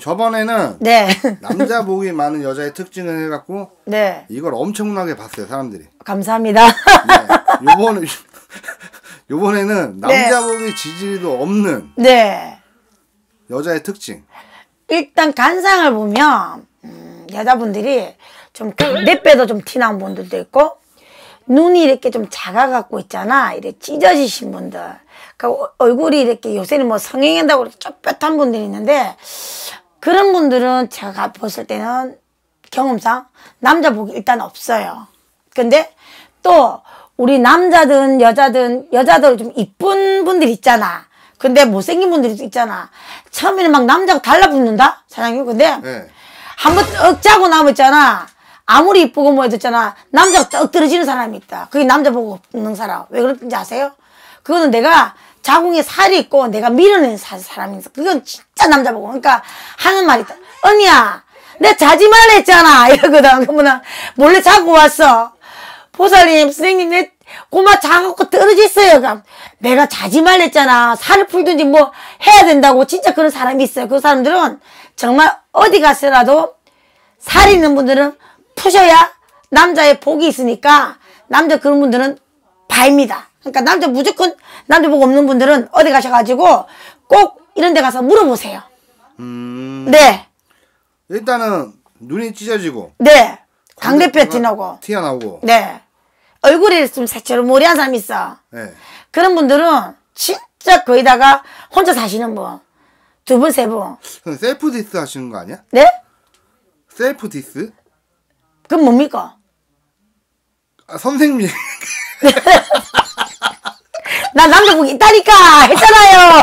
저번에는 네. 남자 복이 많은 여자의 특징을 해갖고 네. 이걸 엄청나게 봤어요 사람들이. 감사합니다. 네. 요번 요번에는 네. 남자 복이 네. 지지도 없는 네. 여자의 특징. 일단 간상을 보면 음, 여자분들이 좀내 빼도 좀 티나는 분들도 있고 눈이 이렇게 좀 작아갖고 있잖아. 이렇게 찢어지신 분들. 그 얼굴이 이렇게 요새는 뭐 성형한다고 이렇게 쫓뼛한 분들이 있는데 그런 분들은 제가 봤을 때는 경험상 남자 복이 일단 없어요. 근데 또 우리 남자든 여자든 여자들 좀 이쁜 분들 있잖아. 근데 못생긴 분들도 있잖아. 처음에는 막 남자가 달라붙는다? 사장님. 근데 네. 한번 억자고 나면 있잖아. 아무리 이쁘고 뭐 해줬잖아 남자가 떡 떨어지는 사람이 있다 그게 남자 보고 없는 사람 왜 그런지 아세요? 그거는 내가 자궁에 살이 있고 내가 밀어낸 사, 람이 있어 그건 진짜 남자 보고 그러니까 하는 말이 있다 언니야 내 자지 말라 했잖아 이러거든 그러면 몰래 자고 왔어 보살님 선생님 내고마 자갖고 떨어졌어요 내가 자지 말라 했잖아 살을 풀든지 뭐 해야 된다고 진짜 그런 사람이 있어요 그 사람들은 정말 어디 가서라도 살 있는 분들은 푸셔야 남자의 복이 있으니까 남자 그런 분들은 바입니다. 그러니까 남자 무조건 남자 복 없는 분들은 어디 가셔가지고 꼭 이런 데 가서 물어보세요. 음... 네. 일단은 눈이 찢어지고. 네. 강대뼈 튀나고. 튀어나오고. 네. 얼굴에 좀 색채로 모리한 사람 있어. 네. 그런 분들은 진짜 거의다가 혼자 사시는 분. 두 분, 세 분. 셀프 디스 하시는 거 아니야? 네? 셀프 디스? 그건 뭡니까? 아, 선생님. 나 남자복 있다니까! 했잖아요!